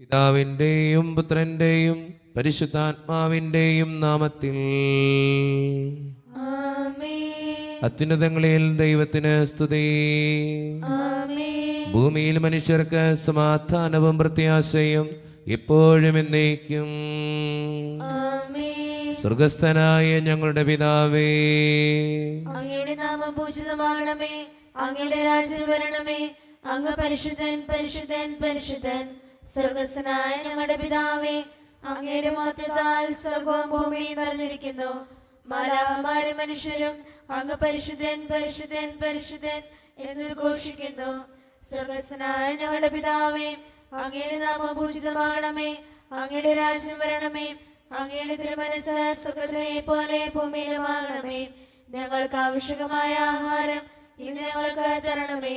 പിതാവിൻ്റെയും പുത്രൻ്റെയും പരിശുദ്ധാത്മാവിൻ്റെയും നാമത്തിൽ അത്യുന്നതങ്ങളിൽ ദൈവത്തിന് സ്തുതി ഭൂമിയിൽ മനുഷ്യർക്ക് സമാധാനവും പ്രത്യാശയും ഇപ്പോഴും എന്നേക്കും സ്വർഗസ്ഥനായ ഞങ്ങളുടെ പിതാവേ അങ്ങയുടെ നാമം പൂജിതമാകണമേ അങ്ങയുടെ രാജ്യം വരണമേ അങ്ങ് പരിശുദ്ധൻ പരിശുദ്ധൻ പരിശുദ്ധൻ സ്വർഗസ്വനായ ഞങ്ങളുടെ പിതാവേ അങ്ങയുടെ മഹത്വത്താൽ സ്വർഗവും ഭൂമിയും നിറഞ്ഞിരിക്കുന്നു മാലാവന്മാരും മനുഷ്യരും അങ്ങ് പരിശുദ്ധൻ പരിശുദ്ധൻ പരിശുദ്ധൻ എന്ന് ഘോഷിക്കുന്നു സ്വർഗസ്വനായ ഞങ്ങളുടെ പിതാവേ അങ്ങയുടെ നാമം അങ്ങയുടെ രാജ്യം വരണമേ അങ്ങയുടെ തിരുമനസ് സ്വർഗത്തിലെ പോലെ ഭൂമിയിലുമാകണമേ ഞങ്ങൾക്ക് ആവശ്യകമായ ആഹാരം ഇന്ന് ഞങ്ങൾക്ക് തരണമേ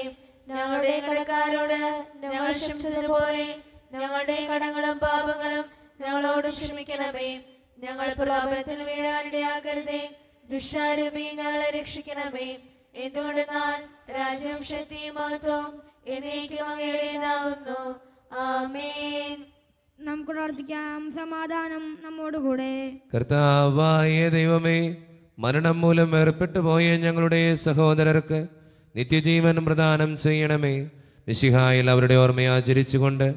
ഞങ്ങളുടെ കടക്കാരോട് ഞങ്ങൾ ശംസിച്ചതുപോലെ പോലെ ഞങ്ങളുടെ കടങ്ങളും പാപങ്ങളും ഞങ്ങളോട് ക്ഷമിക്കണമേ ഞങ്ങൾ പ്രലോഭനത്തിൽ വീഴാനിടയാകരുതേ ദുഷാരൂപി ഞങ്ങളെ രക്ഷിക്കണമേ എന്തുകൊണ്ട് നാൻ രാജ്യം ശക്തി മഹത്വവും എന്നേക്കും ആമേൻ നമുക്ക് പ്രാർത്ഥിക്കാം സമാധാനം നമ്മോടുകൂടെ കർത്താവായ ദൈവമേ മരണം മൂലം ഏർപ്പെട്ടു പോയ ഞങ്ങളുടെ സഹോദരർക്ക് നിത്യജീവൻ പ്രദാനം ചെയ്യണമേ മിശിഹായിൽ അവരുടെ ഓർമ്മയെ ആചരിച്ചുകൊണ്ട്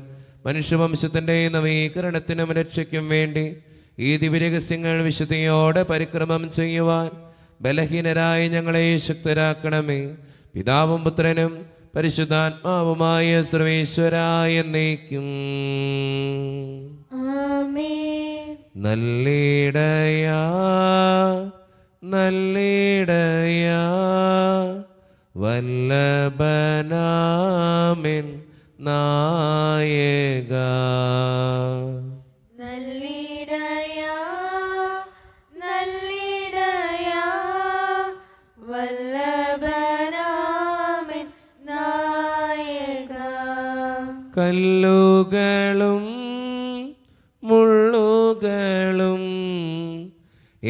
മനുഷ്യവംശത്തിൻ്റെ നവീകരണത്തിനും രക്ഷയ്ക്കും വേണ്ടി ഈ ദിവ്യരഹസ്യങ്ങൾ വിശുദ്ധിയോടെ പരിക്രമം ചെയ്യുവാൻ ബലഹീനരായി ഞങ്ങളെ ശക്തരാക്കണമേ പിതാവും പുത്രനും പരിശുദ്ധാത്മാവുമായ സർവേശ്വരായ നീക്കും നല്ലിടയാ നല്ലിടയാ വല്ലഭനാമിൻ നായക കല്ലുകളും മുള്ളുകളും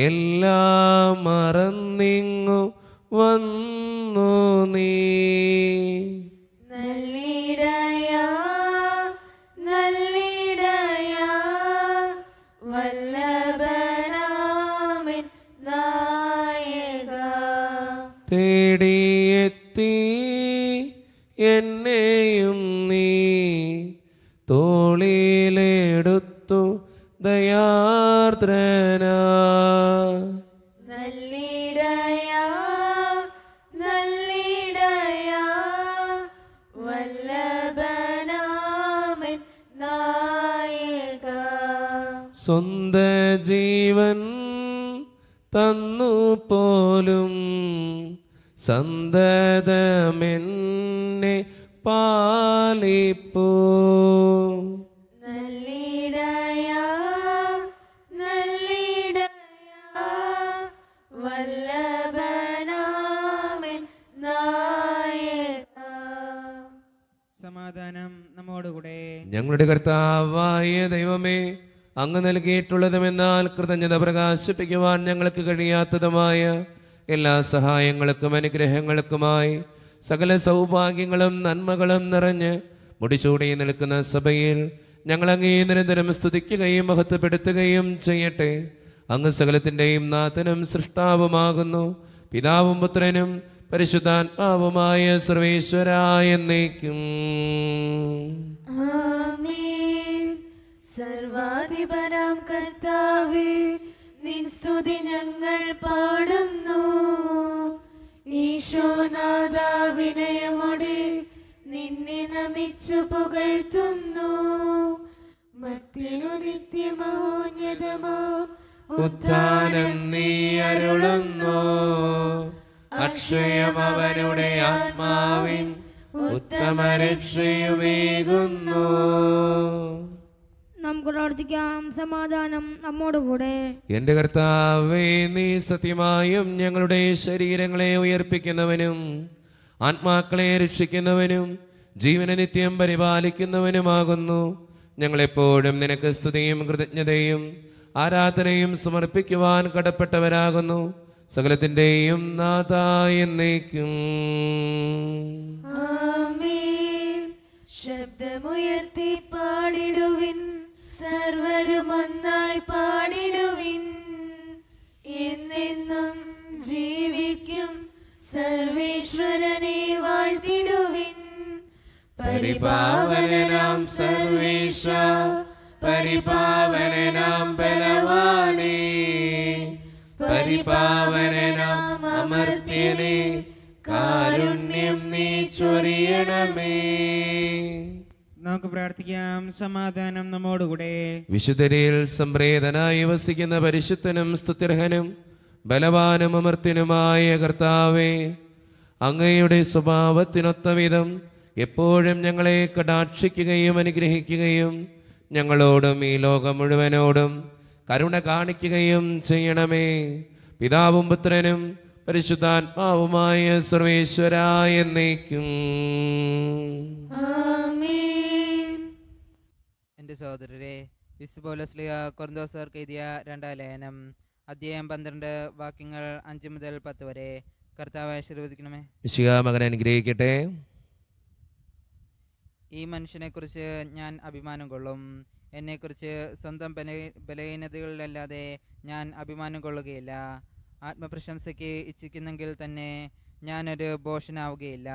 എല്ലാം മറന്നിങ്ങു വന്നു തേടേ ഞങ്ങളുടെ കർത്താവായ ദൈവമേ അങ്ങ് നൽകിയിട്ടുള്ളതുമെന്നാൽ കൃതജ്ഞത പ്രകാശിപ്പിക്കുവാൻ ഞങ്ങൾക്ക് കഴിയാത്തതുമായ എല്ലാ സഹായങ്ങൾക്കും അനുഗ്രഹങ്ങൾക്കുമായി സകല സൗഭാഗ്യങ്ങളും നന്മകളും നിറഞ്ഞ് മുടിച്ചൂടി നിൽക്കുന്ന സഭയിൽ ഞങ്ങളങ്ങേ നിരന്തരം സ്തുതിക്കുകയും മഹത്വപ്പെടുത്തുകയും ചെയ്യട്ടെ അങ്ങ് സകലത്തിൻ്റെയും നാഥനും സൃഷ്ടാവുമാകുന്നു പിതാവും പുത്രനും പരിശുദ്ധാത്മാവുമായ സർവേശ്വരായ എന്നേക്കും സർവാധിപനാം കർത്താവേ നിൻ സ്തുതി ഞങ്ങൾ പാടുന്നു ഈശോനാഥ വിനയമോടെ നിന്നെ നമിച്ചു പുകഴ്ത്തുന്നു മത്തിനു നിത്യമോന്നതമോ ഉത്ഥാനം നീ അരുളുന്നു അക്ഷയം അവനുടെ ആത്മാവിൻ ഉത്തമരക്ഷയുമേകുന്നു നമുക്ക് പ്രാർത്ഥിക്കാം സമാധാനം നമ്മോടുകൂടെ എന്റെ കർത്താവേ നീ സത്യമായും ഞങ്ങളുടെ ശരീരങ്ങളെ ഉയർപ്പിക്കുന്നവനും ആത്മാക്കളെ രക്ഷിക്കുന്നവനും ജീവനെ നിത്യം പരിപാലിക്കുന്നവനുമാകുന്നു ഞങ്ങളെപ്പോഴും നിനക്ക് സ്തുതിയും കൃതജ്ഞതയും ആരാധനയും സമർപ്പിക്കുവാൻ കടപ്പെട്ടവരാകുന്നു സകലത്തിൻ്റെയും നാഥായ എന്നേക്കും ശബ്ദമുയർത്തി പാടിടുവിൻ സർവരും ഒന്നായി പാടിടുവിൻ എന്നെന്നും ജീവിക്കും സർവേശ്വരനെ വാഴ്ത്തിടുവിൻ പരിപാവനാം സർവേശ പരിപാവനാം ബലവാനേ നീ ചൊരിയണമേ നമുക്ക് പ്രാർത്ഥിക്കാം സമാധാനം നമ്മോടുകൂടെ വിശുദ്ധരിൽ സംപ്രേതനായി വസിക്കുന്ന പരിശുദ്ധനും സ്തുത്യർഹനും ബലവാനും അമർത്തിനുമായ കർത്താവേ അങ്ങയുടെ സ്വഭാവത്തിനൊത്തവിധം എപ്പോഴും ഞങ്ങളെ കടാക്ഷിക്കുകയും അനുഗ്രഹിക്കുകയും ഞങ്ങളോടും ഈ ലോകം മുഴുവനോടും കരുണ കാണിക്കുകയും ചെയ്യണമേ പിതാവും പുത്രനും പരിശുദ്ധാത്മാവുമായ സർവേശ്വരായ എന്നേക്കും എൻ്റെ സഹോദരരെ ഇസ്ബോലസ്ലിയ കൊറന്തോസർക്ക് എഴുതിയ രണ്ടാം ലേഖനം അധ്യായം പന്ത്രണ്ട് വാക്യങ്ങൾ അഞ്ച് മുതൽ പത്ത് വരെ കർത്താവ് ആശീർവദിക്കണമേ വിശിക മകനെ അനുഗ്രഹിക്കട്ടെ ഈ മനുഷ്യനെക്കുറിച്ച് ഞാൻ അഭിമാനം കൊള്ളും എന്നെക്കുറിച്ച് സ്വന്തം ബല ബലഹീനതകളിലല്ലാതെ ഞാൻ അഭിമാനം കൊള്ളുകയില്ല ആത്മപ്രശംസയ്ക്ക് ഇച്ഛിക്കുന്നെങ്കിൽ തന്നെ ഞാനൊരു ഭോഷനാവുകയില്ല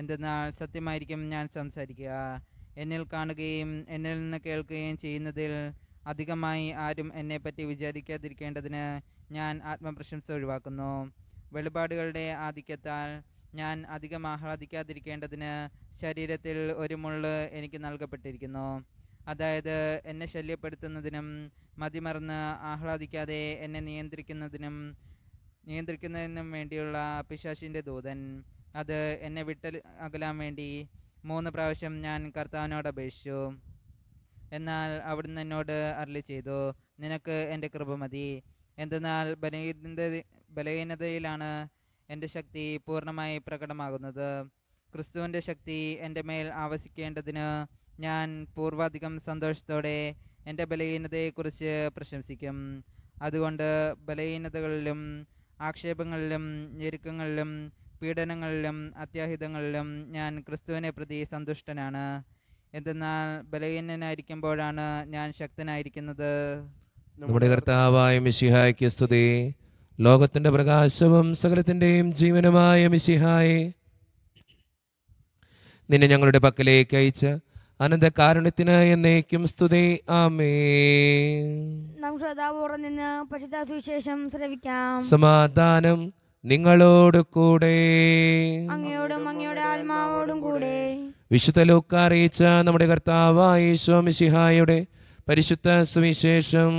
എന്തെന്നാൽ സത്യമായിരിക്കും ഞാൻ സംസാരിക്കുക എന്നിൽ കാണുകയും എന്നിൽ നിന്ന് കേൾക്കുകയും ചെയ്യുന്നതിൽ അധികമായി ആരും എന്നെപ്പറ്റി വിചാരിക്കാതിരിക്കേണ്ടതിന് ഞാൻ ആത്മപ്രശംസ ഒഴിവാക്കുന്നു വെളിപാടുകളുടെ ആധിക്യത്താൽ ഞാൻ അധികം ആഹ്ലാദിക്കാതിരിക്കേണ്ടതിന് ശരീരത്തിൽ ഒരു മുള്ള് എനിക്ക് നൽകപ്പെട്ടിരിക്കുന്നു അതായത് എന്നെ ശല്യപ്പെടുത്തുന്നതിനും മതിമറന്ന് ആഹ്ലാദിക്കാതെ എന്നെ നിയന്ത്രിക്കുന്നതിനും നിയന്ത്രിക്കുന്നതിനും വേണ്ടിയുള്ള പിശാശിൻ്റെ ദൂതൻ അത് എന്നെ വിട്ടൽ അകലാൻ വേണ്ടി മൂന്ന് പ്രാവശ്യം ഞാൻ കർത്താവിനോട് അപേക്ഷിച്ചു എന്നാൽ അവിടുന്ന് എന്നോട് അരളി ചെയ്തു നിനക്ക് എൻ്റെ കൃപ മതി എന്തെന്നാൽ ബലഹീനത ബലഹീനതയിലാണ് എൻ്റെ ശക്തി പൂർണ്ണമായി പ്രകടമാകുന്നത് ക്രിസ്തുവിൻ്റെ ശക്തി എൻ്റെ മേൽ ആവശിക്കേണ്ടതിന് ഞാൻ പൂർവാധികം സന്തോഷത്തോടെ എൻ്റെ ബലഹീനതയെക്കുറിച്ച് പ്രശംസിക്കും അതുകൊണ്ട് ബലഹീനതകളിലും ആക്ഷേപങ്ങളിലും ഞെരുക്കങ്ങളിലും പീഡനങ്ങളിലും അത്യാഹിതങ്ങളിലും ഞാൻ ക്രിസ്തുവിനെ പ്രതി സന്തുഷ്ടനാണ് എന്തെന്നാൽ ബലഹീനനായിരിക്കുമ്പോഴാണ് ഞാൻ ശക്തനായിരിക്കുന്നത് നമ്മുടെ കർത്താവായ മിശിഹായ്ക്ക് സ്തുതി ലോകത്തിൻ്റെ പ്രകാശവും സകലത്തിൻ്റെയും ജീവനുമായ മിശിഹായെ നിന്നെ ഞങ്ങളുടെ പക്കലേക്ക് അയച്ച അനന്ത കാരണത്തിന് എന്നേക്കും സ്തുതി ആമേ നാം സുവിശേഷം ശ്രവിക്കാം സമാധാനം നിങ്ങളോട് കൂടെ അങ്ങയോടും അങ്ങയുടെ ആത്മാവോടും കൂടെ വിശുദ്ധ ലോക്ക അറിയിച്ച നമ്മുടെ കർത്താവായ ഈശോ മിശിഹായുടെ പരിശുദ്ധ സുവിശേഷം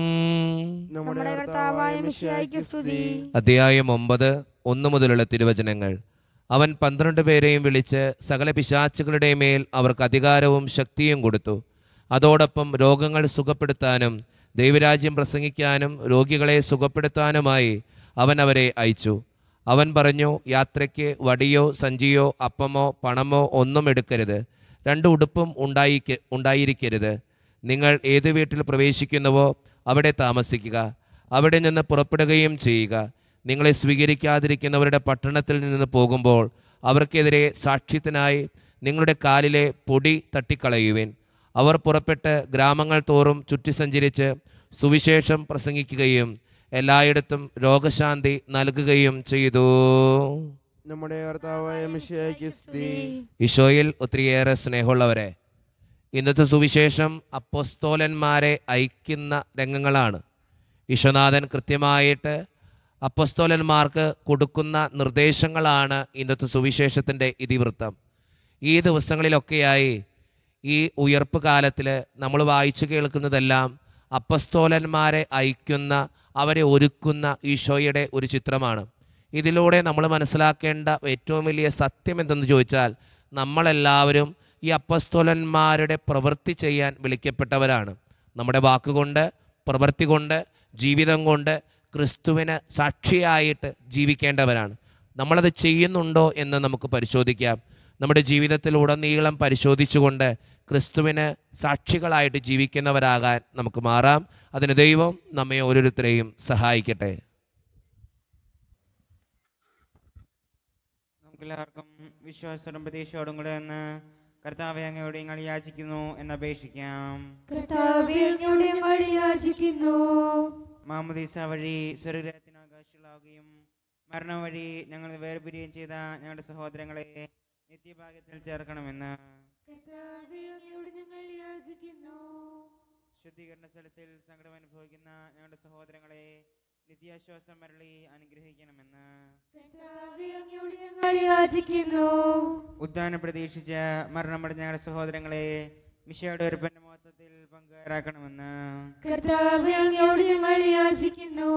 നമ്മുടെ കർത്താവായ സ്തുതി അധ്യായം ഒമ്പത് ഒന്ന് മുതലുള്ള തിരുവചനങ്ങൾ അവൻ പന്ത്രണ്ട് പേരെയും വിളിച്ച് സകല പിശാച്ചുകളുടെ മേൽ അവർക്ക് അധികാരവും ശക്തിയും കൊടുത്തു അതോടൊപ്പം രോഗങ്ങൾ സുഖപ്പെടുത്താനും ദൈവരാജ്യം പ്രസംഗിക്കാനും രോഗികളെ സുഖപ്പെടുത്താനുമായി അവൻ അവരെ അയച്ചു അവൻ പറഞ്ഞു യാത്രയ്ക്ക് വടിയോ സഞ്ചിയോ അപ്പമോ പണമോ ഒന്നും എടുക്കരുത് രണ്ട് ഉടുപ്പും ഉണ്ടായിക്ക ഉണ്ടായിരിക്കരുത് നിങ്ങൾ ഏത് വീട്ടിൽ പ്രവേശിക്കുന്നുവോ അവിടെ താമസിക്കുക അവിടെ നിന്ന് പുറപ്പെടുകയും ചെയ്യുക നിങ്ങളെ സ്വീകരിക്കാതിരിക്കുന്നവരുടെ പട്ടണത്തിൽ നിന്ന് പോകുമ്പോൾ അവർക്കെതിരെ സാക്ഷ്യത്തിനായി നിങ്ങളുടെ കാലിലെ പൊടി തട്ടിക്കളയുവേൻ അവർ പുറപ്പെട്ട് ഗ്രാമങ്ങൾ തോറും ചുറ്റി സഞ്ചരിച്ച് സുവിശേഷം പ്രസംഗിക്കുകയും എല്ലായിടത്തും രോഗശാന്തി നൽകുകയും ചെയ്തു നമ്മുടെ ഈശോയിൽ ഒത്തിരിയേറെ സ്നേഹമുള്ളവരെ ഇന്നത്തെ സുവിശേഷം അപ്പോസ്തോലന്മാരെ അയക്കുന്ന രംഗങ്ങളാണ് വിശ്വനാഥൻ കൃത്യമായിട്ട് അപ്പസ്തോലന്മാർക്ക് കൊടുക്കുന്ന നിർദ്ദേശങ്ങളാണ് ഇന്നത്തെ സുവിശേഷത്തിൻ്റെ ഇതിവൃത്തം ഈ ദിവസങ്ങളിലൊക്കെയായി ഈ ഉയർപ്പ് കാലത്തിൽ നമ്മൾ വായിച്ചു കേൾക്കുന്നതെല്ലാം അപ്പസ്തോലന്മാരെ അയക്കുന്ന അവരെ ഒരുക്കുന്ന ഈശോയുടെ ഒരു ചിത്രമാണ് ഇതിലൂടെ നമ്മൾ മനസ്സിലാക്കേണ്ട ഏറ്റവും വലിയ സത്യം എന്തെന്ന് ചോദിച്ചാൽ നമ്മളെല്ലാവരും ഈ അപ്പസ്തോലന്മാരുടെ പ്രവൃത്തി ചെയ്യാൻ വിളിക്കപ്പെട്ടവരാണ് നമ്മുടെ വാക്കുകൊണ്ട് പ്രവൃത്തി കൊണ്ട് ജീവിതം കൊണ്ട് ക്രിസ്തുവിന് സാക്ഷിയായിട്ട് ജീവിക്കേണ്ടവരാണ് നമ്മളത് ചെയ്യുന്നുണ്ടോ എന്ന് നമുക്ക് പരിശോധിക്കാം നമ്മുടെ ജീവിതത്തിൽ ഉടനീളം പരിശോധിച്ചുകൊണ്ട് ക്രിസ്തുവിന് സാക്ഷികളായിട്ട് ജീവിക്കുന്നവരാകാൻ നമുക്ക് മാറാം അതിന് ദൈവം നമ്മെ ഓരോരുത്തരെയും സഹായിക്കട്ടെ എല്ലാവർക്കും വിശ്വാസം പ്രതീക്ഷയോടും കൂടെ എന്ന് കർത്താവ് അങ്ങയോട് ഞങ്ങൾ യാചിക്കുന്നു എന്നപേക്ഷിക്കാം കർത്താവെ അങ്ങയോട് ഞങ്ങൾ യാചിക്കുന്നു മാമുദീസ വഴി സ്വർഗരാജ്യത്തിന് അവകാശികളാവുകയും മരണം വഴി ഞങ്ങൾ വേർപിരിയുകയും ചെയ്ത ഞങ്ങളുടെ സഹോദരങ്ങളെ നിത്യഭാഗ്യത്തിൽ ചേർക്കണമെന്ന് ശുദ്ധീകരണ സ്ഥലത്തിൽ സങ്കടം അനുഭവിക്കുന്ന ഞങ്ങളുടെ സഹോദരങ്ങളെ നിത്യാശ്വാസം മരളി അനുഗ്രഹിക്കണമെന്ന് ഉദ്ധാനം പ്രതീക്ഷിച്ച മരണമടഞ്ഞ ഞങ്ങളുടെ സഹോദരങ്ങളെ മിഷയുടെ ഒരു മഹത്വത്തിൽ പങ്കുകാരാക്കണമെന്ന് ഞങ്ങൾ യാചിക്കുന്നു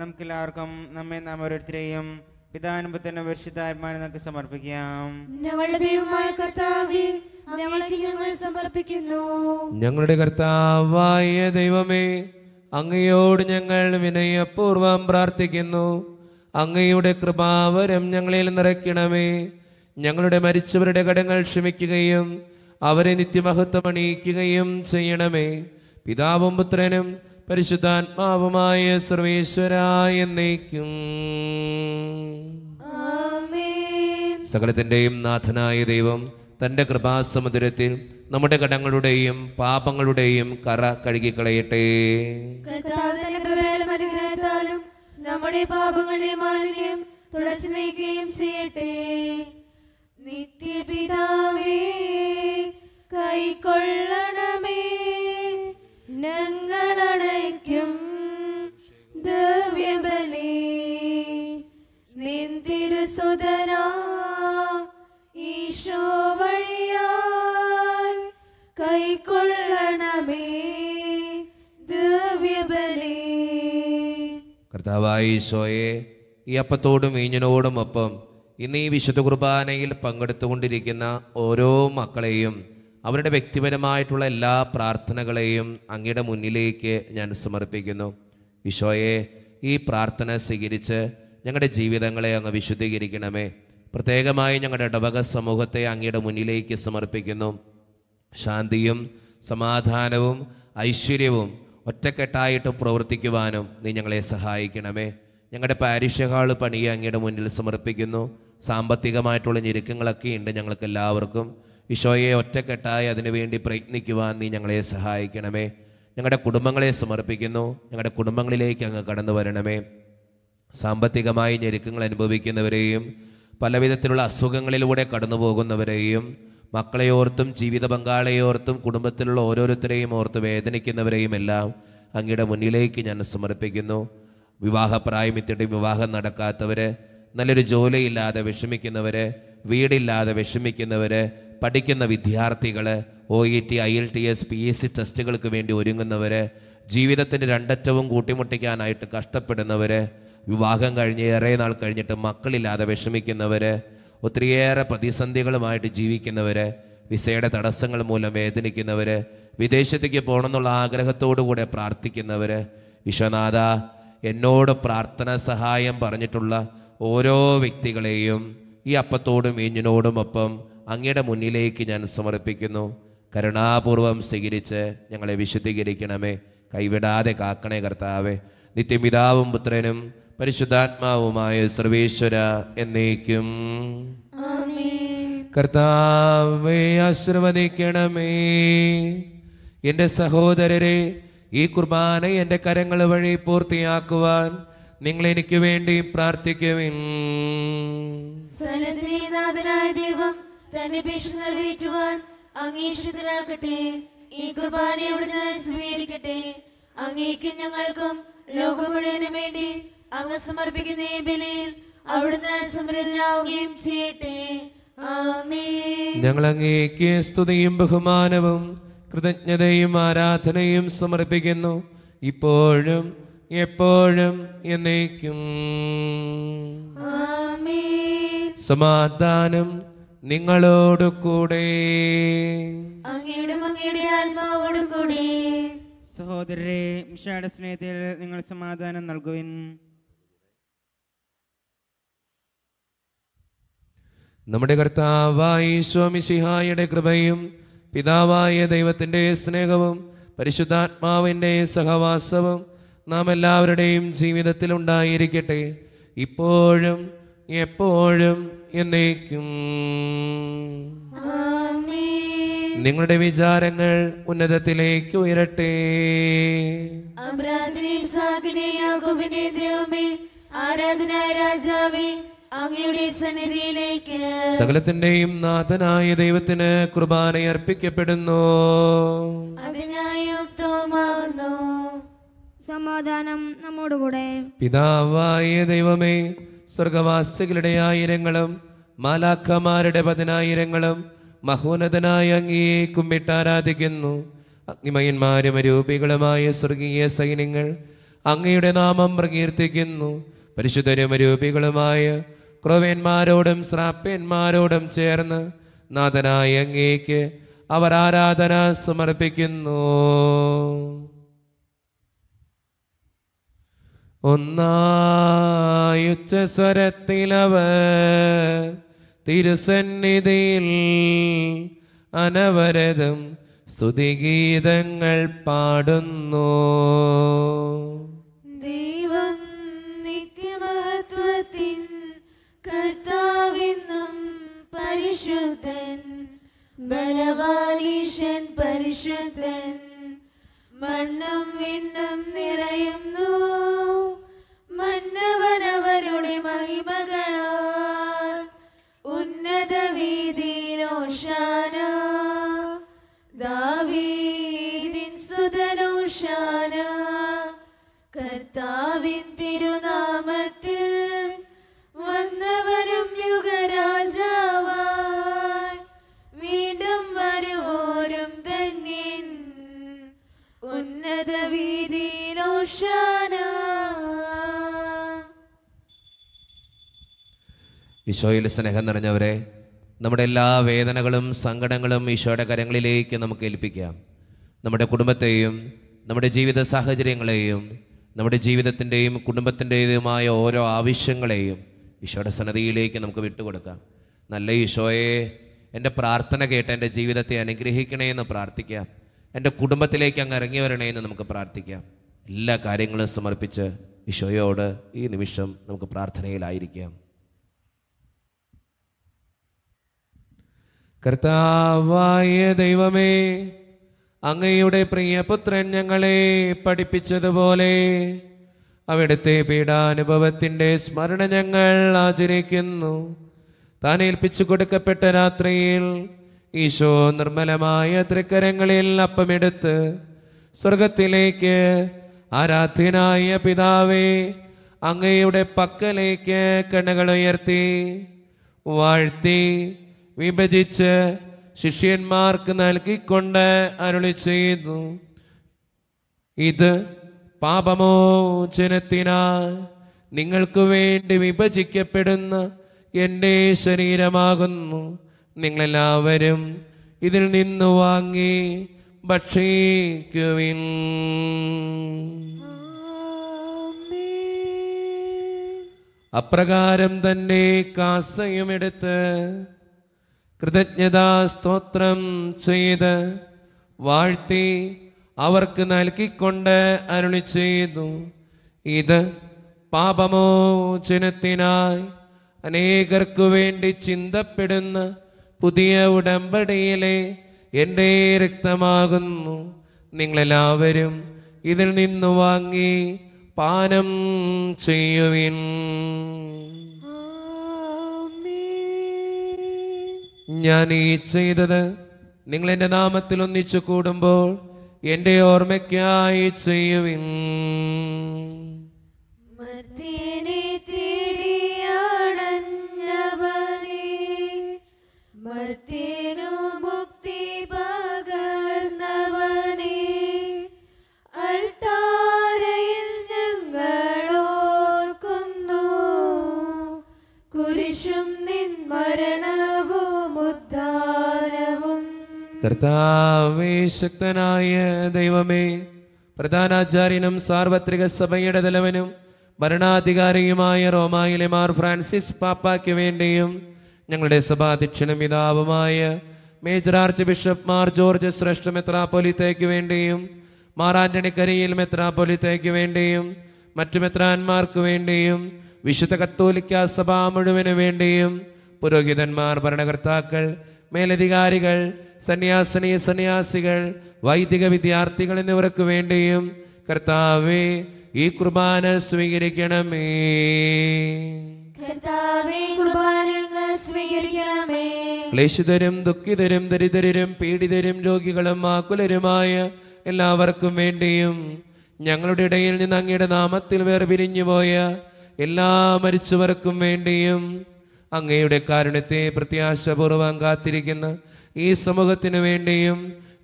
നമുക്ക് എല്ലാവർക്കും നമ്മെ നാം ഓരോരുത്തരെയും പിതാനുപത്തന്നെ പരിശുദ്ധാത്മാനെ നമുക്ക് സമർപ്പിക്കാം ഞങ്ങളുടെ ദൈവമായ കർത്താവേ ഞങ്ങൾ സമർപ്പിക്കുന്നു ഞങ്ങളുടെ കർത്താവായ ദൈവമേ അങ്ങയോട് ഞങ്ങൾ വിനയപൂർവം പ്രാർത്ഥിക്കുന്നു അങ്ങയുടെ കൃപാവരം ഞങ്ങളിൽ നിറയ്ക്കണമേ ഞങ്ങളുടെ മരിച്ചവരുടെ കടങ്ങൾ ക്ഷമിക്കുകയും അവരെ അണിയിക്കുകയും ചെയ്യണമേ പിതാവും പുത്രനും പരിശുദ്ധാത്മാവുമായ സർവേശ്വരായ എന്നേക്കും സകലത്തിൻ്റെയും നാഥനായ ദൈവം തൻ്റെ കൃപാസമുദ്രത്തിൽ നമ്മുടെ കടങ്ങളുടെയും പാപങ്ങളുടെയും കറ കഴുകിക്കളയട്ടെ നമ്മുടെ പാപങ്ങളുടെ മാലിന്യം തുടച്ചു നീക്കുകയും ചെയ്യട്ടെ കൈക്കൊള്ളണമേ കൈക്കൊള്ളണമേ കർത്താവായി ഈശോയെ ഈ അപ്പത്തോടും ഈഞ്ഞനോടും ഒപ്പം ഇന്ന് ഈ വിശുദ്ധ കുർബാനയിൽ പങ്കെടുത്തുകൊണ്ടിരിക്കുന്ന ഓരോ മക്കളെയും അവരുടെ വ്യക്തിപരമായിട്ടുള്ള എല്ലാ പ്രാർത്ഥനകളെയും അങ്ങയുടെ മുന്നിലേക്ക് ഞാൻ സമർപ്പിക്കുന്നു ഈശോയെ ഈ പ്രാർത്ഥന സ്വീകരിച്ച് ഞങ്ങളുടെ ജീവിതങ്ങളെ അങ്ങ് വിശുദ്ധീകരിക്കണമേ പ്രത്യേകമായി ഞങ്ങളുടെ ഇടവക സമൂഹത്തെ അങ്ങയുടെ മുന്നിലേക്ക് സമർപ്പിക്കുന്നു ശാന്തിയും സമാധാനവും ഐശ്വര്യവും ഒറ്റക്കെട്ടായിട്ട് പ്രവർത്തിക്കുവാനും നീ ഞങ്ങളെ സഹായിക്കണമേ ഞങ്ങളുടെ പാരിഷ് ഹാൾ പണിയെ അങ്ങയുടെ മുന്നിൽ സമർപ്പിക്കുന്നു സാമ്പത്തികമായിട്ടുള്ള ഞെരുക്കങ്ങളൊക്കെ ഉണ്ട് ഞങ്ങൾക്ക് എല്ലാവർക്കും ഈശോയെ ഒറ്റക്കെട്ടായി അതിനുവേണ്ടി പ്രയത്നിക്കുവാൻ നീ ഞങ്ങളെ സഹായിക്കണമേ ഞങ്ങളുടെ കുടുംബങ്ങളെ സമർപ്പിക്കുന്നു ഞങ്ങളുടെ കുടുംബങ്ങളിലേക്ക് അങ്ങ് കടന്നു വരണമേ സാമ്പത്തികമായി ഞെരുക്കങ്ങൾ അനുഭവിക്കുന്നവരെയും പലവിധത്തിലുള്ള അസുഖങ്ങളിലൂടെ കടന്നു പോകുന്നവരെയും മക്കളെയോർത്തും ജീവിത പങ്കാളിയോർത്തും കുടുംബത്തിലുള്ള ഓരോരുത്തരെയും ഓർത്ത് വേദനിക്കുന്നവരെയും എല്ലാം അങ്ങയുടെ മുന്നിലേക്ക് ഞാൻ സമർപ്പിക്കുന്നു വിവാഹപ്രായമെത്തിയിട്ടും വിവാഹം നടക്കാത്തവർ നല്ലൊരു ജോലിയില്ലാതെ വിഷമിക്കുന്നവർ വീടില്ലാതെ വിഷമിക്കുന്നവർ പഠിക്കുന്ന വിദ്യാർത്ഥികൾ O E e e T I L T S P S C ടെസ്റ്റുകൾക്ക് വേണ്ടി ഒരുങ്ങുന്നവർ ജീവിതത്തിൻ്റെ രണ്ടറ്റവും കൂട്ടിമുട്ടിക്കാനായിട്ട് കഷ്ടപ്പെടുന്നവർ വിവാഹം കഴിഞ്ഞ് ഏറെ നാൾ കഴിഞ്ഞിട്ട് മക്കളില്ലാതെ വിഷമിക്കുന്നവർ ഒത്തിരിയേറെ പ്രതിസന്ധികളുമായിട്ട് ജീവിക്കുന്നവർ വിസയുടെ തടസ്സങ്ങൾ മൂലം വേദനിക്കുന്നവർ വിദേശത്തേക്ക് പോകണമെന്നുള്ള ആഗ്രഹത്തോടു കൂടെ പ്രാർത്ഥിക്കുന്നവർ വിശ്വനാഥ എന്നോട് പ്രാർത്ഥന സഹായം പറഞ്ഞിട്ടുള്ള ഓരോ വ്യക്തികളെയും ഈ അപ്പത്തോടും ഈഞ്ഞിനോടും ഒപ്പം അങ്ങയുടെ മുന്നിലേക്ക് ഞാൻ സമർപ്പിക്കുന്നു കരുണാപൂർവം സ്വീകരിച്ച് ഞങ്ങളെ വിശുദ്ധീകരിക്കണമേ കൈവിടാതെ കാക്കണേ കർത്താവേ നിത്യപിതാവും പുത്രനും പരിശുദ്ധാത്മാവുമായ സർവേശ്വര എന്നേക്കും കർത്താവേ ആശീർവദിക്കണമേ എൻ്റെ സഹോദരരെ ഈ കുർബാന എൻ്റെ കരങ്ങൾ വഴി പൂർത്തിയാക്കുവാൻ നിങ്ങൾ എനിക്ക് വേണ്ടി പ്രാർത്ഥിക്കുവിൻ സനത്തിനാഥനായ ദൈവം തന്റെ ഭീഷ നിറവേറ്റുവാൻ അങ്ങീഷിതനാകട്ടെ ഈ കുർബാന അവിടുന്ന് സ്വീകരിക്കട്ടെ അങ്ങേക്ക് ഞങ്ങൾക്കും ലോകം വേണ്ടി അങ്ങ് സമർപ്പിക്കുന്ന ഈ ബലിയിൽ അവിടുന്ന് സമൃദ്ധനാവുകയും ചെയ്യട്ടെ ഞങ്ങൾ അങ്ങേക്ക് സ്തുതിയും ബഹുമാനവും കൃതജ്ഞതയും ആരാധനയും സമർപ്പിക്കുന്നു ഇപ്പോഴും എപ്പോഴും എന്നേക്കും സമാധാനം നിങ്ങളോട് കൂടെ സഹോദരരെ മിഷായുടെ സ്നേഹത്തിൽ നിങ്ങൾ സമാധാനം നൽകുവിൻ നമ്മുടെ കർത്താവായി സ്വാമിസിഹായുടെ കൃപയും പിതാവായ ദൈവത്തിൻ്റെ സ്നേഹവും പരിശുദ്ധാത്മാവിൻ്റെ സഹവാസവും നാം എല്ലാവരുടെയും ജീവിതത്തിൽ ഉണ്ടായിരിക്കട്ടെ ഇപ്പോഴും എപ്പോഴും എന്നേക്കും നിങ്ങളുടെ വിചാരങ്ങൾ ഉന്നതത്തിലേക്ക് ഉയരട്ടെ രാജാവേ അങ്ങയുടെ സകലത്തിന്റെയും നാഥനായ ദൈവത്തിന് അർപ്പിക്കപ്പെടുന്നു അതിനായി സമാധാനം നമ്മോടുകൂടെ പിതാവായ ദൈവമേ സ്വർഗവാസികളുടെ ആയിരങ്ങളും മാലാഖമാരുടെ പതിനായിരങ്ങളും മഹോന്നതനായ അങ്ങയെ കുമ്പിട്ട് ആരാധിക്കുന്നു അഗ്നിമയന്മാരും രൂപികളുമായ സ്വർഗീയ സൈന്യങ്ങൾ അങ്ങയുടെ നാമം പ്രകീർത്തിക്കുന്നു പരിശുദ്ധരും രൂപികളുമായ ക്രോവേന്മാരോടും ശ്രാപ്യന്മാരോടും ചേർന്ന് നാഥനായ അങ്ങേക്ക് അവർ ആരാധന സമർപ്പിക്കുന്നു ഒന്നായുച്ച സ്വരത്തിലവ തിരുസന്നിധിയിൽ അനവരതും സ്തുതിഗീതങ്ങൾ പാടുന്നു ദൈവം നിത്യമഹത്വത്തിൻ കർത്താവിന്നും പരിശുദ്ധൻ ബലവാനീശൻ പരിശുദ്ധൻ മണ്ണം വിണ്ണ ഈശോയിൽ സ്നേഹം നിറഞ്ഞവരെ നമ്മുടെ എല്ലാ വേദനകളും സങ്കടങ്ങളും ഈശോയുടെ കരങ്ങളിലേക്ക് നമുക്ക് ഏൽപ്പിക്കാം നമ്മുടെ കുടുംബത്തെയും നമ്മുടെ ജീവിത സാഹചര്യങ്ങളെയും നമ്മുടെ ജീവിതത്തിൻ്റെയും കുടുംബത്തിൻ്റെതുമായ ഓരോ ആവശ്യങ്ങളെയും ഈശോയുടെ സന്നദ്ധിയിലേക്ക് നമുക്ക് വിട്ടുകൊടുക്കാം നല്ല ഈശോയെ എൻ്റെ പ്രാർത്ഥന കേട്ട് എൻ്റെ ജീവിതത്തെ അനുഗ്രഹിക്കണേ എന്ന് പ്രാർത്ഥിക്കാം എൻ്റെ കുടുംബത്തിലേക്ക് അങ്ങ് ഇറങ്ങി വരണേ എന്ന് നമുക്ക് പ്രാർത്ഥിക്കാം എല്ലാ കാര്യങ്ങളും സമർപ്പിച്ച് ഈശോയോട് ഈ നിമിഷം നമുക്ക് പ്രാർത്ഥനയിലായിരിക്കാം കർത്താവായ ദൈവമേ അങ്ങയുടെ പ്രിയപുത്രൻ ഞങ്ങളെ പഠിപ്പിച്ചതുപോലെ അവിടുത്തെ പീഡാനുഭവത്തിൻ്റെ സ്മരണ ഞങ്ങൾ ആചരിക്കുന്നു താൻ ഏൽപ്പിച്ചു കൊടുക്കപ്പെട്ട രാത്രിയിൽ ഈശോ നിർമ്മലമായ തൃക്കരങ്ങളിൽ അപ്പമെടുത്ത് സ്വർഗത്തിലേക്ക് ആരാധ്യനായ പിതാവേ അങ്ങയുടെ പക്കലേക്ക് കണ്ണുകൾ ഉയർത്തി വാഴ്ത്തി വിഭജിച്ച് ശിഷ്യന്മാർക്ക് നൽകിക്കൊണ്ട് അരുളി ചെയ്തു ഇത് പാപമോചനത്തിനാൽ നിങ്ങൾക്ക് വേണ്ടി വിഭജിക്കപ്പെടുന്ന എൻ്റെ ശരീരമാകുന്നു നിങ്ങളെല്ലാവരും ഇതിൽ നിന്ന് വാങ്ങി ഭക്ഷിക്കുവിൻ അപ്രകാരം തന്നെ കാസയുമെടുത്ത് എടുത്ത് കൃതജ്ഞതാ സ്തോത്രം ചെയ്ത് വാഴ്ത്തി അവർക്ക് നൽകിക്കൊണ്ട് അരുളി ചെയ്തു ഇത് പാപമോചനത്തിനായി അനേകർക്കു വേണ്ടി ചിന്തപ്പെടുന്ന പുതിയ ഉടമ്പടിയിലെ എൻ്റെ രക്തമാകുന്നു നിങ്ങളെല്ലാവരും ഇതിൽ നിന്ന് വാങ്ങി പാനം ചെയ്യുവിൻ ഞാൻ ഈ ചെയ്തത് നിങ്ങൾ എൻ്റെ നാമത്തിൽ ഒന്നിച്ചു കൂടുമ്പോൾ എൻ്റെ ഓർമ്മയ്ക്കായി ചെയ്യുവിൻ കർത്താവേ ശക്തനായ ദൈവമേ പ്രധാനാചാര്യനും സാർവത്രിക സഭയുടെ തലവനും ഭരണാധികാരിയുമായ റോമായിലെ മാർ ഫ്രാൻസിസ് പാപ്പയ്ക്ക് വേണ്ടിയും ഞങ്ങളുടെ സഭാധ്യക്ഷനും പിതാവുമായ major archbishop Mar George ശ്രേഷ്ഠ മെത്രാപ്പൊലിത്തേക്ക് വേണ്ടിയും മാർ ആന്റണി കരിയിൽ മെത്രാപ്പൊലിത്തേക്ക് വേണ്ടിയും മറ്റു മെത്രാന്മാർക്ക് വേണ്ടിയും വിശുദ്ധ കത്തോലിക്ക സഭ മുഴുവന് വേണ്ടിയും പുരോഹിതന്മാർ ഭരണകർത്താക്കൾ മേലധികാരികൾ സന്യാസിനി സന്യാസികൾ വൈദിക വിദ്യാർത്ഥികൾ എന്നിവർക്ക് വേണ്ടിയും കർത്താവ് ഈ കുർബാന സ്വീകരിക്കണമേ ക്ലേശിതരും ദുഃഖിതരും ദരിദ്രരും പീഡിതരും രോഗികളും ആകുലരുമായ എല്ലാവർക്കും വേണ്ടിയും ഞങ്ങളുടെ ഇടയിൽ നിന്ന് അങ്ങയുടെ നാമത്തിൽ വേർപിരിഞ്ഞുപോയ എല്ലാ മരിച്ചവർക്കും വേണ്ടിയും അങ്ങയുടെ കാരുണ്യത്തെ പ്രത്യാശപൂർവം കാത്തിരിക്കുന്ന ഈ സമൂഹത്തിനു വേണ്ടിയും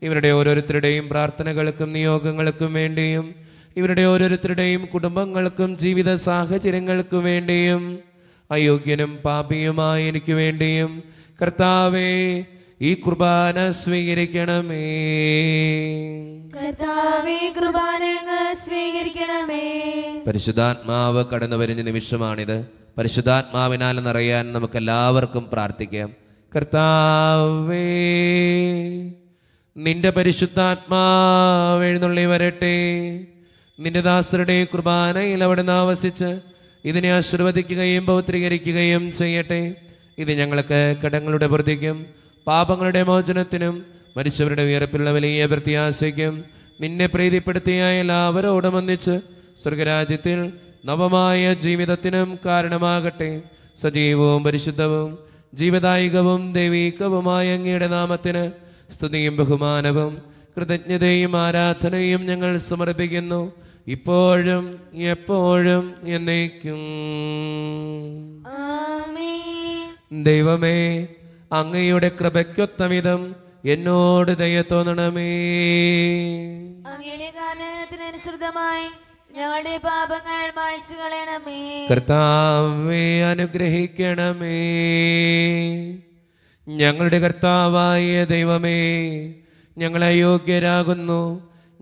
ഇവരുടെ ഓരോരുത്തരുടെയും പ്രാർത്ഥനകൾക്കും നിയോഗങ്ങൾക്കും വേണ്ടിയും ഇവരുടെ ഓരോരുത്തരുടെയും കുടുംബങ്ങൾക്കും ജീവിത സാഹചര്യങ്ങൾക്കും വേണ്ടിയും അയോഗ്യനും പാപിയുമായ എനിക്ക് വേണ്ടിയും കർത്താവേ ഈ കുർബാന സ്വീകരിക്കണമേ സ്വീകരിക്കണമേ പരിശുദ്ധാത്മാവ് കടന്നു വരുന്ന നിമിഷമാണിത് പരിശുദ്ധാത്മാവിനാൽ നിറയാൻ നമുക്ക് എല്ലാവർക്കും പ്രാർത്ഥിക്കാം കർത്താവേ നിന്റെ പരിശുദ്ധാത്മാവ് എഴുന്നള്ളി വരട്ടെ നിന്റെ ദാസരുടെ കുർബാനയിൽ അവിടെ നിന്ന് ഇതിനെ ആശീർവദിക്കുകയും പൗത്രീകരിക്കുകയും ചെയ്യട്ടെ ഇത് ഞങ്ങൾക്ക് കടങ്ങളുടെ വർദ്ധിക്കും പാപങ്ങളുടെ മോചനത്തിനും മരിച്ചവരുടെ ഉയർപ്പിലുള്ള വലിയ പ്രത്യാശയ്ക്കും നിന്നെ പ്രീതിപ്പെടുത്തിയ എല്ലാവരോടും ഒന്നിച്ച് സ്വർഗരാജ്യത്തിൽ നവമായ ജീവിതത്തിനും കാരണമാകട്ടെ സജീവവും പരിശുദ്ധവും ജീവദായികവും ദൈവീകവുമായ അങ്ങയുടെ നാമത്തിന് സ്തുതിയും ബഹുമാനവും കൃതജ്ഞതയും ആരാധനയും ഞങ്ങൾ സമർപ്പിക്കുന്നു ഇപ്പോഴും എപ്പോഴും എന്നേക്കും ദൈവമേ അങ്ങയുടെ കൃപയ്ക്കൊത്ത വിധം എന്നോട് ദയ തോന്നണമേ ഞങ്ങളുടെ പാപങ്ങൾ മായ്ച്ചു കളയണമേ അനുഗ്രഹിക്കണമേ ഞങ്ങളുടെ കർത്താവായ ദൈവമേ ഞങ്ങൾ അയോഗ്യരാകുന്നു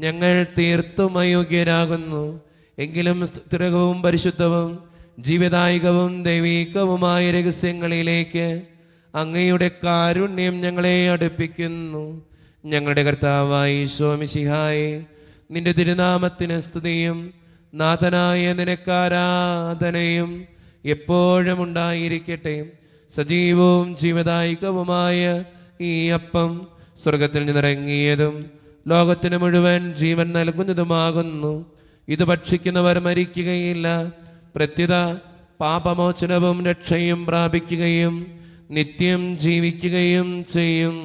ഞങ്ങൾ തീർത്തും അയോഗ്യരാകുന്നു എങ്കിലും സ്ഥിരകവും പരിശുദ്ധവും ജീവിതായികവും ദൈവീകവുമായ രഹസ്യങ്ങളിലേക്ക് അങ്ങയുടെ കാരുണ്യം ഞങ്ങളെ അടുപ്പിക്കുന്നു ഞങ്ങളുടെ കർത്താവായി സോമിസിഹായെ നിന്റെ തിരുനാമത്തിന് സ്തുതിയും നാഥനായ നിനക്കാരാധനയും എപ്പോഴും ഉണ്ടായിരിക്കട്ടെ സജീവവും ജീവദായികവുമായ ഈ അപ്പം സ്വർഗത്തിൽ നിന്നിറങ്ങിയതും ലോകത്തിന് മുഴുവൻ ജീവൻ നൽകുന്നതുമാകുന്നു ഇത് ഭക്ഷിക്കുന്നവർ മരിക്കുകയില്ല പ്രത്യുത പാപമോചനവും രക്ഷയും പ്രാപിക്കുകയും നിത്യം ജീവിക്കുകയും ചെയ്യും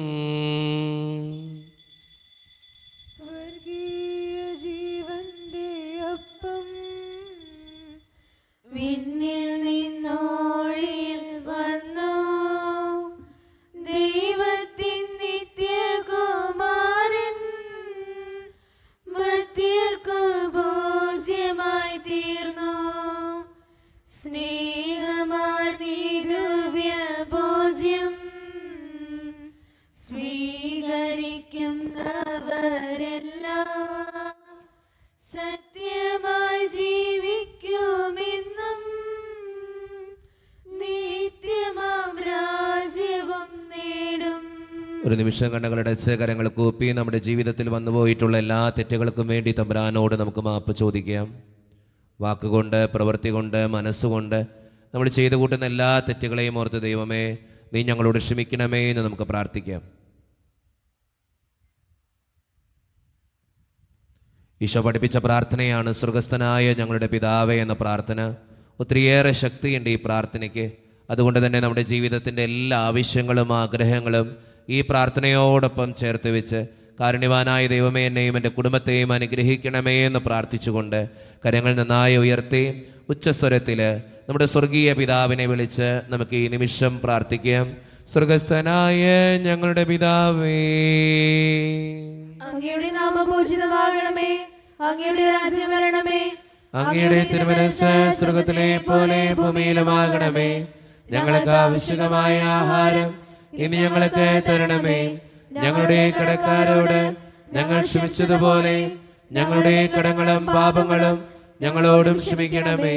ജീവന്റെ അപ്പം നിന്നോട് ഒരു നിമിഷം കണ്ണുകളുടെ കരങ്ങൾ കൂപ്പി നമ്മുടെ ജീവിതത്തിൽ വന്നുപോയിട്ടുള്ള എല്ലാ തെറ്റുകൾക്കും വേണ്ടി തമ്പുരാനോട് നമുക്ക് മാപ്പ് ചോദിക്കാം വാക്കുകൊണ്ട് പ്രവൃത്തി കൊണ്ട് മനസ്സുകൊണ്ട് നമ്മൾ ചെയ്തു കൂട്ടുന്ന എല്ലാ തെറ്റുകളെയും ഓർത്ത് ദൈവമേ നീ ഞങ്ങളോട് ക്ഷമിക്കണമേ എന്ന് നമുക്ക് പ്രാർത്ഥിക്കാം ഈശോ പഠിപ്പിച്ച പ്രാർത്ഥനയാണ് സ്വർഗസ്ഥനായ ഞങ്ങളുടെ പിതാവേ എന്ന പ്രാർത്ഥന ഒത്തിരിയേറെ ശക്തിയുണ്ട് ഈ പ്രാർത്ഥനയ്ക്ക് അതുകൊണ്ട് തന്നെ നമ്മുടെ ജീവിതത്തിൻ്റെ എല്ലാ ആവശ്യങ്ങളും ആഗ്രഹങ്ങളും ഈ പ്രാർത്ഥനയോടൊപ്പം ചേർത്ത് വെച്ച് കാരുണ്യവാനായ ദൈവമേ എന്നെയും എൻ്റെ കുടുംബത്തെയും അനുഗ്രഹിക്കണമേ എന്ന് പ്രാർത്ഥിച്ചുകൊണ്ട് കരങ്ങൾ നന്നായി ഉയർത്തി ഉച്ചസ്വരത്തിൽ നമ്മുടെ സ്വർഗീയ പിതാവിനെ വിളിച്ച് നമുക്ക് ഈ നിമിഷം പ്രാർത്ഥിക്കാം സ്വർഗസ്ഥനായ ഞങ്ങളുടെ പിതാവേ അങ്ങയുടെ നാമപൂജിതമാകണമേ അങ്ങയുടെ രാജ്യം വരണമേ അങ്ങയുടെ തിരുമനസ് സ്വർഗത്തിലെ പോലെ ഭൂമിയിലുമാകണമേ ഞങ്ങൾക്ക് ആവശ്യകമായ ആഹാരം ഇനി ഞങ്ങൾക്ക് തരണമേ ഞങ്ങളുടെ കടക്കാരോട് ഞങ്ങൾ ക്ഷമിച്ചതുപോലെ ഞങ്ങളുടെ കടങ്ങളും പാപങ്ങളും ഞങ്ങളോടും ക്ഷമിക്കണമേ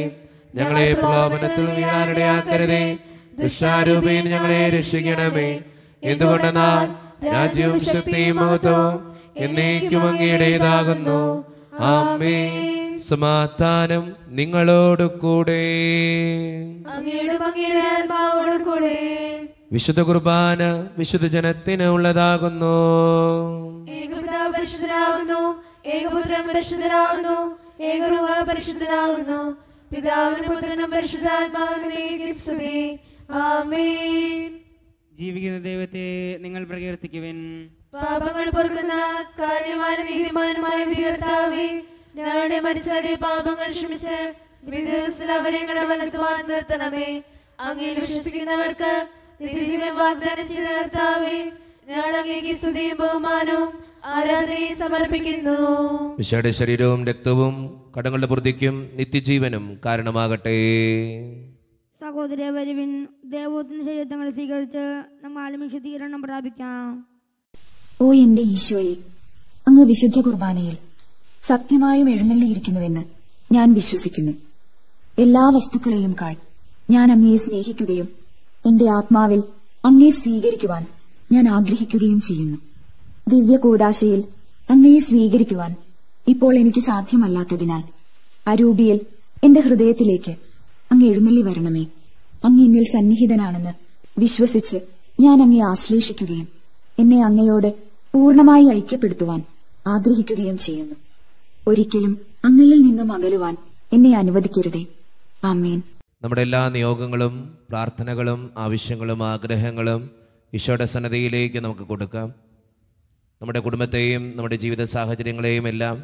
ഞങ്ങളെ പ്രലോഭനത്തിൽ വീണാനിടയാക്കരുതേ ദുഷ്ടാരൂപയിൽ ഞങ്ങളെ രക്ഷിക്കണമേ എന്തുകൊണ്ടെന്നാൽ രാജ്യവും ശക്തിയും മഹത്വവും എന്നേക്കും അങ്ങയുടേതാകുന്നു ആമേ സമാധാനം നിങ്ങളോട് കൂടെ അങ്ങയുടെ കൂടെ വിശുദ്ധ കുർബാന വിശുദ്ധ ജനത്തിന് ഉള്ളതാകുന്നു ഏകപുത്രൻ പുത്രനും ആമേൻ ജീവിക്കുന്ന ദൈവത്തെ നിങ്ങൾ പ്രകീർത്തിക്കുവിൻ പാപങ്ങൾ പൊറുക്കുന്ന കാര്യമായ നീതിമാനുമായ കർത്താവേ ഞങ്ങളുടെ മനസ്സിലെ പാപങ്ങൾ ക്ഷമിച്ച് വിദേശത്തിൽ അവരെ കടവലത്തുവാൻ നിർത്തണമേ അങ്ങനെ വിശ്വസിക്കുന്നവർക്ക് നിത്യജീവൻ സമർപ്പിക്കുന്നു വിശാടെ ശരീരവും രക്തവും കടങ്ങളുടെ പ്രതിക്കും നിത്യജീവനും കാരണമാകട്ടെ സഹോദര വരുവിൻ ദേവോത്തിന് ശരീരങ്ങൾ സ്വീകരിച്ച് നമ്മൾ വിശുദ്ധീകരണം പ്രാപിക്കാം ഓ എന്റെ ഈശോയെ അങ്ങ് വിശുദ്ധ കുർബാനയിൽ സത്യമായും എഴുന്നള്ളിയിരിക്കുന്നുവെന്ന് ഞാൻ വിശ്വസിക്കുന്നു എല്ലാ വസ്തുക്കളെയും കാൾ ഞാൻ അങ്ങയെ സ്നേഹിക്കുകയും എന്റെ ആത്മാവിൽ അങ്ങേ സ്വീകരിക്കുവാൻ ഞാൻ ആഗ്രഹിക്കുകയും ചെയ്യുന്നു ദിവ്യകൂടാശയിൽ അങ്ങയെ സ്വീകരിക്കുവാൻ ഇപ്പോൾ എനിക്ക് സാധ്യമല്ലാത്തതിനാൽ അരൂപിയിൽ എന്റെ ഹൃദയത്തിലേക്ക് അങ്ങ് എഴുന്നള്ളി വരണമേ അങ്ങ് എന്നിൽ സന്നിഹിതനാണെന്ന് വിശ്വസിച്ച് ഞാൻ അങ്ങയെ ആശ്ലേഷിക്കുകയും എന്നെ അങ്ങയോട് പൂർണ്ണമായി ഐക്യപ്പെടുത്തുവാൻ ആഗ്രഹിക്കുകയും ചെയ്യുന്നു ഒരിക്കലും അങ്ങയിൽ നിന്നും അകലുവാൻ എന്നെ അനുവദിക്കരുതേ ആമേൻ നമ്മുടെ എല്ലാ നിയോഗങ്ങളും പ്രാർത്ഥനകളും ആവശ്യങ്ങളും ആഗ്രഹങ്ങളും ഈശോയുടെ സന്നദ്ധയിലേക്ക് നമുക്ക് കൊടുക്കാം നമ്മുടെ കുടുംബത്തെയും നമ്മുടെ ജീവിത സാഹചര്യങ്ങളെയും എല്ലാം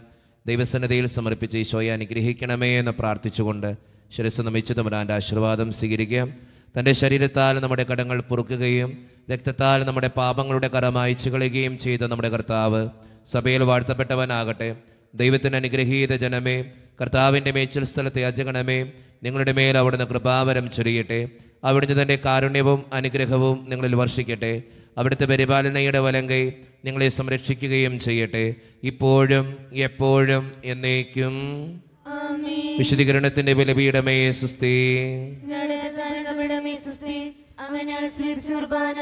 ദൈവസന്നദ്ധയിൽ സമർപ്പിച്ച് ഈശോയെ അനുഗ്രഹിക്കണമേ എന്ന് പ്രാർത്ഥിച്ചുകൊണ്ട് ശിരസ് നമിച്ചു തമ്പുരാൻ്റെ ആശീർവാദം സ്വീകരിക്കാം തൻ്റെ ശരീരത്താൽ നമ്മുടെ കടങ്ങൾ പൊറുക്കുകയും രക്തത്താൽ നമ്മുടെ പാപങ്ങളുടെ കരം അയച്ചു കളയുകയും ചെയ്ത നമ്മുടെ കർത്താവ് സഭയിൽ വാഴ്ത്തപ്പെട്ടവനാകട്ടെ ദൈവത്തിന് അനുഗ്രഹീത ജനമേ കർത്താവിൻ്റെ മേച്ചിൽ സ്ഥലത്തെ അജഗണമേ നിങ്ങളുടെ മേൽ അവിടുന്ന് കൃപാവരം ചൊരിയട്ടെ അവിടുന്ന് തൻ്റെ കാരുണ്യവും അനുഗ്രഹവും നിങ്ങളിൽ വർഷിക്കട്ടെ അവിടുത്തെ പരിപാലനയുടെ വലങ്കൈ നിങ്ങളെ സംരക്ഷിക്കുകയും ചെയ്യട്ടെ ഇപ്പോഴും എപ്പോഴും എന്നേക്കും വിശദീകരണത്തിന്റെ ബലപീഠമേ സുസ്ഥി അങ്ങനെ സ്വീകരിച്ച കുർബാന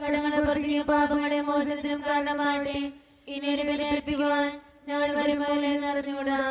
കടങ്ങളെ വർദ്ധിക്കുക പാപങ്ങളെ മോചനത്തിനും കാരണമാവട്ടെ ഇനി ഒരു വിലയർപ്പിക്കുവാൻ ഞങ്ങൾ വരുമ്പോൾ അറിഞ്ഞുകൂടാ